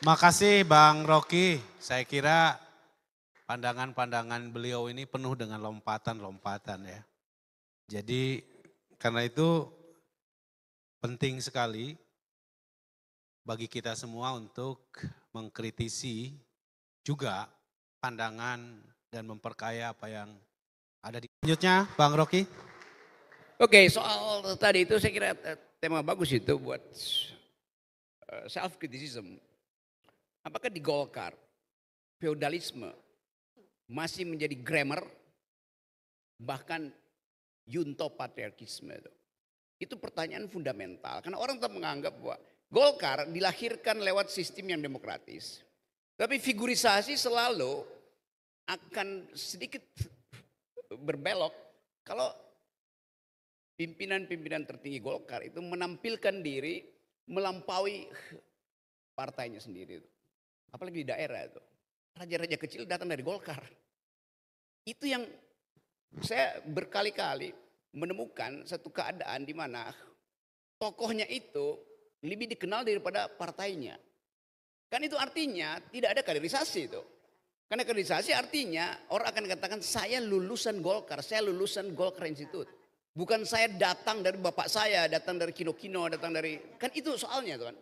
Makasih Bang Rocky. Saya kira pandangan-pandangan beliau ini penuh dengan lompatan-lompatan ya. Jadi karena itu penting sekali bagi kita semua untuk mengkritisi juga pandangan dan memperkaya apa yang ada di selanjutnya Bang Rocky. Oke, soal tadi itu saya kira tema bagus itu buat eh, self criticism Apakah di Golkar feodalisme masih menjadi grammar bahkan junto patriarkisme itu? Itu pertanyaan fundamental karena orang tetap menganggap bahwa Golkar dilahirkan lewat sistem yang demokratis. Tapi figurisasi selalu akan sedikit berbelok kalau pimpinan-pimpinan tertinggi Golkar itu menampilkan diri melampaui partainya sendiri. Apalagi di daerah itu. Raja-raja kecil datang dari Golkar. Itu yang saya berkali-kali menemukan satu keadaan di mana tokohnya itu lebih dikenal daripada partainya. Kan itu artinya tidak ada kaderisasi itu. Karena kaderisasi artinya orang akan katakan saya lulusan Golkar, saya lulusan Golkar Institute. Bukan saya datang dari bapak saya, datang dari kino-kino, datang dari... Kan itu soalnya Tuhan.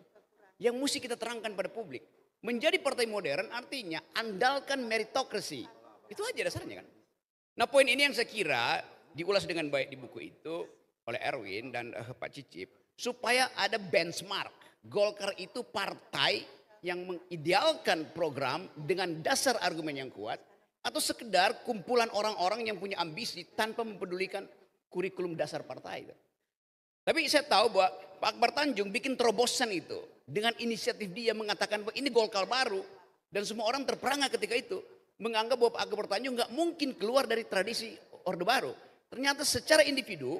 Yang mesti kita terangkan pada publik. Menjadi partai modern artinya andalkan meritokrasi. Itu aja dasarnya kan. Nah poin ini yang saya kira diulas dengan baik di buku itu oleh Erwin dan uh, Pak Cicip. Supaya ada benchmark. Golkar itu partai yang mengidealkan program dengan dasar argumen yang kuat. Atau sekedar kumpulan orang-orang yang punya ambisi tanpa mempedulikan kurikulum dasar partai. Tapi saya tahu bahwa Pak Akbar Tanjung bikin terobosan itu dengan inisiatif dia mengatakan bahwa ini Golkar baru dan semua orang terperangah ketika itu menganggap bahwa Pak Akbar Tanjung nggak mungkin keluar dari tradisi Orde Baru. Ternyata secara individu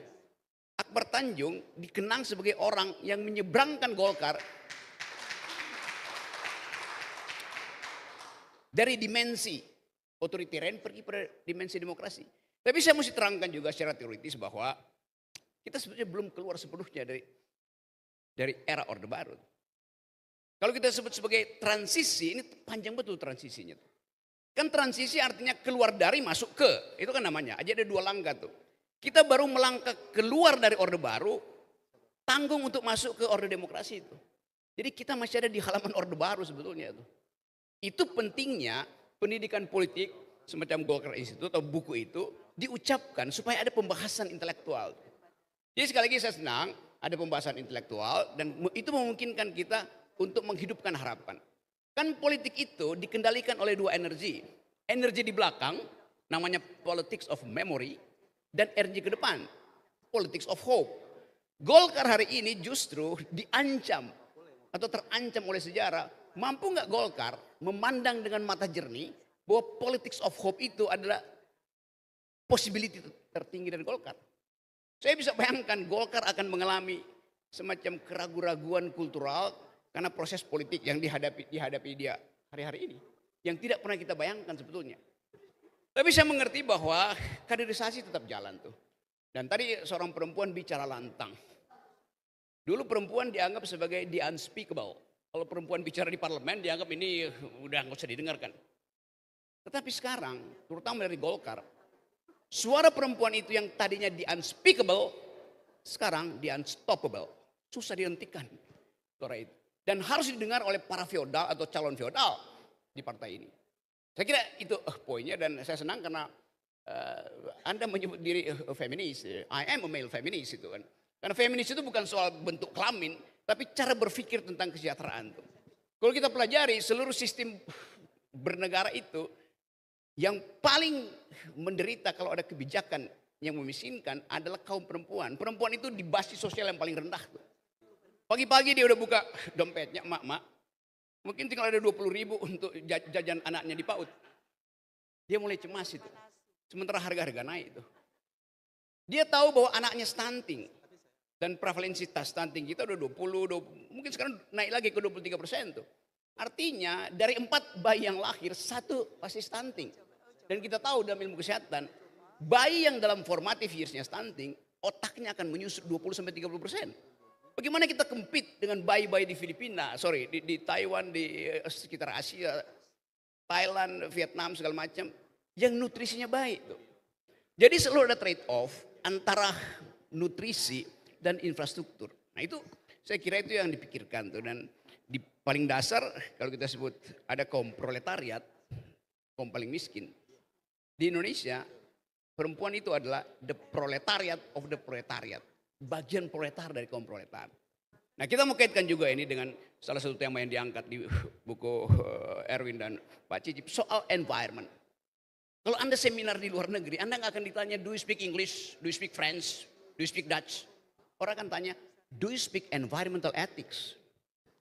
Akbar Tanjung dikenang sebagai orang yang menyeberangkan Golkar dari dimensi otoritarian pergi pada dimensi demokrasi. Tapi saya mesti terangkan juga secara teoritis bahwa kita sebetulnya belum keluar sepenuhnya dari dari era Orde Baru. Kalau kita sebut sebagai transisi, ini panjang betul transisinya. Kan transisi artinya keluar dari masuk ke, itu kan namanya. Aja ada dua langkah tuh. Kita baru melangkah keluar dari orde baru, tanggung untuk masuk ke orde demokrasi itu. Jadi kita masih ada di halaman orde baru sebetulnya itu. Itu pentingnya pendidikan politik semacam Golkar Institute atau buku itu diucapkan supaya ada pembahasan intelektual. Jadi sekali lagi saya senang ada pembahasan intelektual dan itu memungkinkan kita untuk menghidupkan harapan. Kan politik itu dikendalikan oleh dua energi. Energi di belakang namanya politics of memory dan energi ke depan politics of hope. Golkar hari ini justru diancam atau terancam oleh sejarah. Mampu nggak Golkar memandang dengan mata jernih bahwa politics of hope itu adalah possibility tertinggi dari Golkar. Saya bisa bayangkan Golkar akan mengalami semacam keraguan keraguan kultural karena proses politik yang dihadapi dihadapi dia hari-hari ini yang tidak pernah kita bayangkan sebetulnya. Tapi saya mengerti bahwa kaderisasi tetap jalan tuh. Dan tadi seorang perempuan bicara lantang. Dulu perempuan dianggap sebagai the unspeakable. Kalau perempuan bicara di parlemen dianggap ini udah nggak usah didengarkan. Tetapi sekarang, terutama dari Golkar, suara perempuan itu yang tadinya the unspeakable, sekarang the unstoppable. Susah dihentikan suara itu. Dan harus didengar oleh para feodal atau calon feodal di partai ini. Saya kira itu uh, poinnya dan saya senang karena uh, Anda menyebut diri uh, feminis. I am a male feminist itu kan. Karena feminis itu bukan soal bentuk kelamin, tapi cara berpikir tentang kesejahteraan. itu. Kalau kita pelajari seluruh sistem bernegara itu, yang paling menderita kalau ada kebijakan yang memisinkan adalah kaum perempuan. Perempuan itu di basis sosial yang paling rendah. Tuh. Pagi-pagi dia udah buka dompetnya, mak, mak. Mungkin tinggal ada 20 ribu untuk jajan anaknya di PAUD. Dia mulai cemas itu. Sementara harga-harga naik itu. Dia tahu bahwa anaknya stunting. Dan prevalensi tas stunting kita udah 20, 20 mungkin sekarang naik lagi ke 23 persen tuh. Artinya dari empat bayi yang lahir, satu pasti stunting. Dan kita tahu dalam ilmu kesehatan, bayi yang dalam formative yearsnya stunting, otaknya akan menyusut 20-30 persen. Bagaimana kita kempit dengan bayi-bayi di Filipina, sorry, di, di Taiwan, di eh, sekitar Asia, Thailand, Vietnam, segala macam. Yang nutrisinya baik. Tuh. Jadi selalu ada trade-off antara nutrisi dan infrastruktur. Nah itu saya kira itu yang dipikirkan tuh. Dan di paling dasar kalau kita sebut ada kaum proletariat, kaum paling miskin. Di Indonesia perempuan itu adalah the proletariat of the proletariat bagian proletar dari kaum proletar. Nah kita mau kaitkan juga ini dengan salah satu tema yang diangkat di buku eh, Erwin dan Pak Cicip soal environment. Kalau Anda seminar di luar negeri, Anda nggak akan ditanya do you speak English, do you speak French, do you speak Dutch. Orang akan tanya do you speak environmental ethics,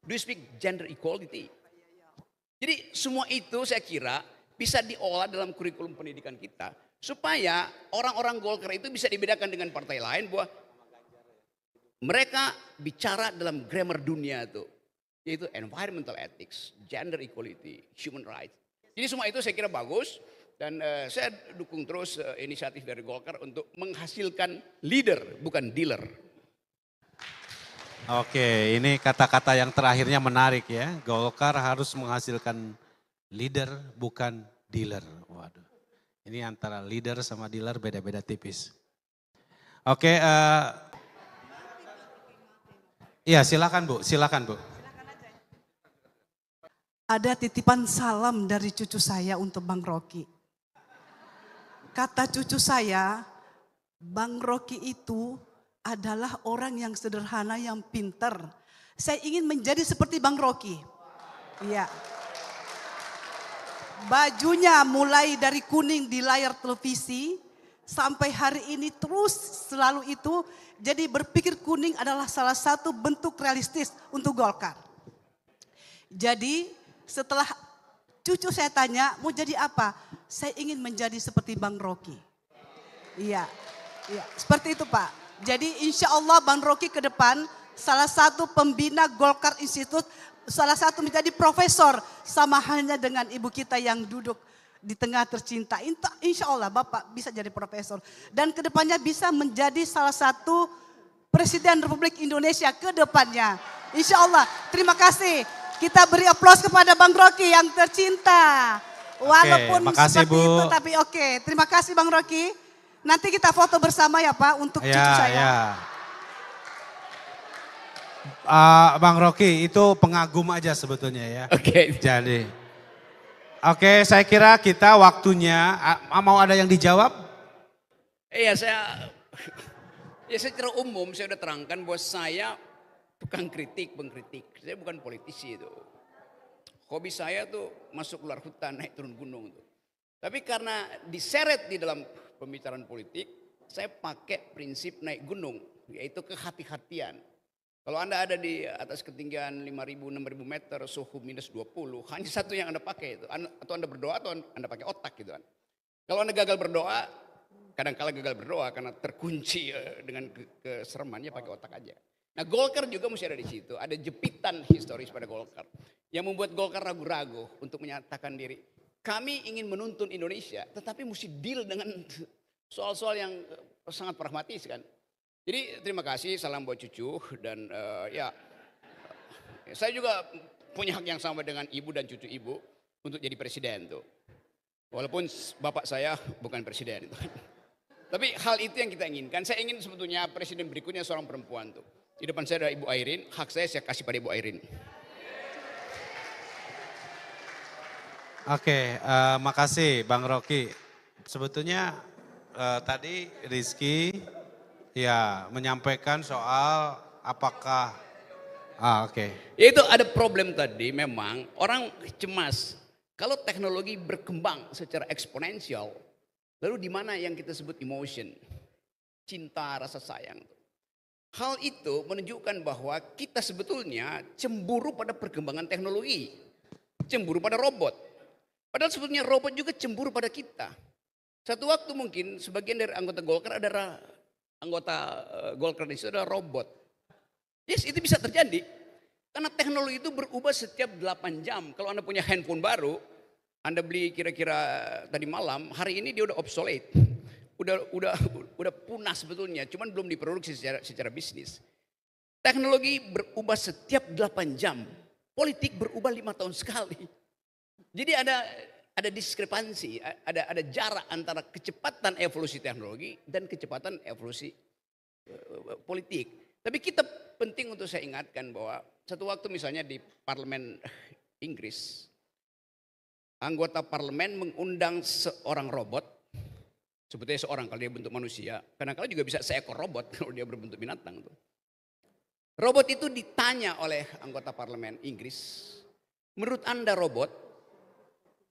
do you speak gender equality. Jadi semua itu saya kira bisa diolah dalam kurikulum pendidikan kita supaya orang-orang Golkar itu bisa dibedakan dengan partai lain bahwa mereka bicara dalam grammar dunia itu. Yaitu environmental ethics, gender equality, human rights. Jadi semua itu saya kira bagus. Dan uh, saya dukung terus uh, inisiatif dari Golkar untuk menghasilkan leader, bukan dealer. Oke, ini kata-kata yang terakhirnya menarik ya. Golkar harus menghasilkan leader, bukan dealer. Waduh, ini antara leader sama dealer beda-beda tipis. Oke, uh, Iya, silakan Bu, silakan Bu. Ada titipan salam dari cucu saya untuk Bang Rocky. Kata cucu saya, Bang Rocky itu adalah orang yang sederhana, yang pinter. Saya ingin menjadi seperti Bang Rocky. Iya. Bajunya mulai dari kuning di layar televisi, sampai hari ini terus selalu itu. Jadi berpikir kuning adalah salah satu bentuk realistis untuk Golkar. Jadi setelah cucu saya tanya, mau jadi apa? Saya ingin menjadi seperti Bang Rocky. Iya, iya. seperti itu Pak. Jadi insya Allah Bang Rocky ke depan salah satu pembina Golkar Institute, salah satu menjadi profesor sama halnya dengan ibu kita yang duduk di tengah tercinta. Insya Allah Bapak bisa jadi profesor. Dan kedepannya bisa menjadi salah satu Presiden Republik Indonesia kedepannya. Insya Allah. Terima kasih. Kita beri aplaus kepada Bang Rocky yang tercinta. Walaupun oke, makasih, seperti Bu. itu tapi oke. Terima kasih Bang Rocky. Nanti kita foto bersama ya Pak untuk ya, cucu saya. Ya. Uh, Bang Rocky itu pengagum aja sebetulnya ya. Oke. Jadi Oke, saya kira kita waktunya mau ada yang dijawab? Iya, saya ya saya secara umum saya sudah terangkan bahwa saya bukan kritik, pengkritik. Saya bukan politisi itu. Hobi saya tuh masuk luar hutan, naik turun gunung itu. Tapi karena diseret di dalam pembicaraan politik, saya pakai prinsip naik gunung, yaitu kehati-hatian. Kalau Anda ada di atas ketinggian 5.000, 6.000 meter, suhu minus 20, hanya satu yang Anda pakai itu. Atau Anda berdoa atau Anda pakai otak gitu kan. Kalau Anda gagal berdoa, kadang kadangkala gagal berdoa karena terkunci eh, dengan keseremannya pakai otak aja. Nah Golkar juga mesti ada di situ. Ada jepitan historis pada Golkar. Yang membuat Golkar ragu-ragu untuk menyatakan diri. Kami ingin menuntun Indonesia tetapi mesti deal dengan soal-soal yang eh, sangat pragmatis kan. Jadi terima kasih, salam buat cucu dan uh, ya saya juga punya hak yang sama dengan ibu dan cucu ibu untuk jadi presiden tuh. Walaupun bapak saya bukan presiden itu. Tapi hal itu yang kita inginkan. Saya ingin sebetulnya presiden berikutnya seorang perempuan tuh. Di depan saya ada Ibu Airin, hak saya saya kasih pada Ibu Airin. Oke, uh, makasih Bang Rocky. Sebetulnya uh, tadi Rizky Ya, menyampaikan soal apakah Ah, oke. Okay. Yaitu ada problem tadi memang orang cemas kalau teknologi berkembang secara eksponensial, lalu di mana yang kita sebut emotion? Cinta, rasa sayang. Hal itu menunjukkan bahwa kita sebetulnya cemburu pada perkembangan teknologi. Cemburu pada robot. Padahal sebetulnya robot juga cemburu pada kita. Satu waktu mungkin sebagian dari anggota Golkar adalah anggota eh, Golkar di situ adalah robot. Yes, itu bisa terjadi. Karena teknologi itu berubah setiap 8 jam. Kalau Anda punya handphone baru, Anda beli kira-kira eh, tadi malam, hari ini dia udah obsolete. Udah udah udah punah sebetulnya, cuman belum diproduksi secara secara bisnis. Teknologi berubah setiap 8 jam. Politik berubah lima tahun sekali. Jadi ada ada diskrepansi, ada ada jarak antara kecepatan evolusi teknologi dan kecepatan evolusi e, e, politik. Tapi kita penting untuk saya ingatkan bahwa satu waktu misalnya di parlemen Inggris anggota parlemen mengundang seorang robot sebetulnya seorang kalau dia bentuk manusia, karena kalau juga bisa seekor robot kalau dia berbentuk binatang tuh. Robot itu ditanya oleh anggota parlemen Inggris, menurut Anda robot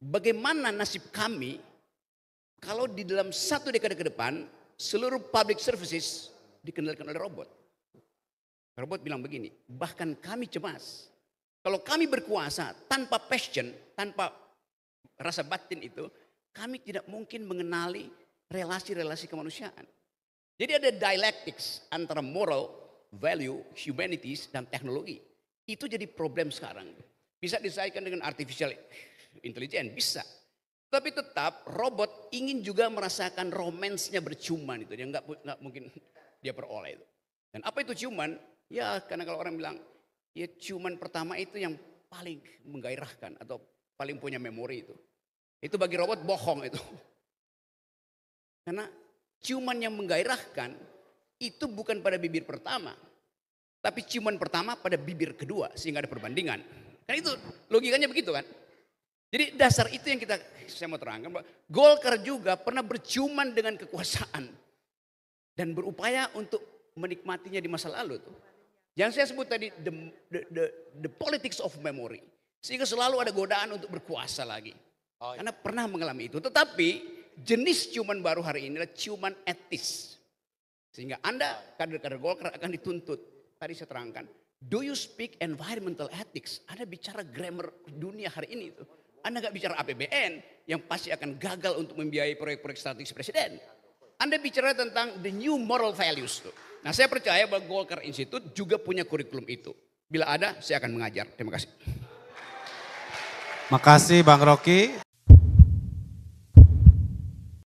bagaimana nasib kami kalau di dalam satu dekade ke depan seluruh public services dikendalikan oleh robot. Robot bilang begini, bahkan kami cemas. Kalau kami berkuasa tanpa passion, tanpa rasa batin itu, kami tidak mungkin mengenali relasi-relasi kemanusiaan. Jadi ada dialectics antara moral, value, humanities, dan teknologi. Itu jadi problem sekarang. Bisa diselesaikan dengan artificial intelijen bisa. Tapi tetap robot ingin juga merasakan romansnya berciuman itu. Dia nggak, nggak mungkin dia peroleh itu. Dan apa itu ciuman? Ya karena kalau orang bilang ya ciuman pertama itu yang paling menggairahkan atau paling punya memori itu. Itu bagi robot bohong itu. Karena ciuman yang menggairahkan itu bukan pada bibir pertama. Tapi ciuman pertama pada bibir kedua sehingga ada perbandingan. Kan itu logikanya begitu kan? Jadi dasar itu yang kita saya mau terangkan bahwa Golkar juga pernah berciuman dengan kekuasaan dan berupaya untuk menikmatinya di masa lalu tuh. Yang saya sebut tadi the, the, the, the politics of memory. Sehingga selalu ada godaan untuk berkuasa lagi. Oh, iya. Karena pernah mengalami itu. Tetapi jenis ciuman baru hari ini adalah ciuman etis. Sehingga Anda kader-kader Golkar akan dituntut. Tadi saya terangkan, do you speak environmental ethics? Anda bicara grammar dunia hari ini tuh? Anda nggak bicara APBN yang pasti akan gagal untuk membiayai proyek-proyek strategis presiden. Anda bicara tentang the new moral values tuh. Nah saya percaya bahwa Golkar Institute juga punya kurikulum itu. Bila ada saya akan mengajar. Terima kasih. Makasih Bang Rocky.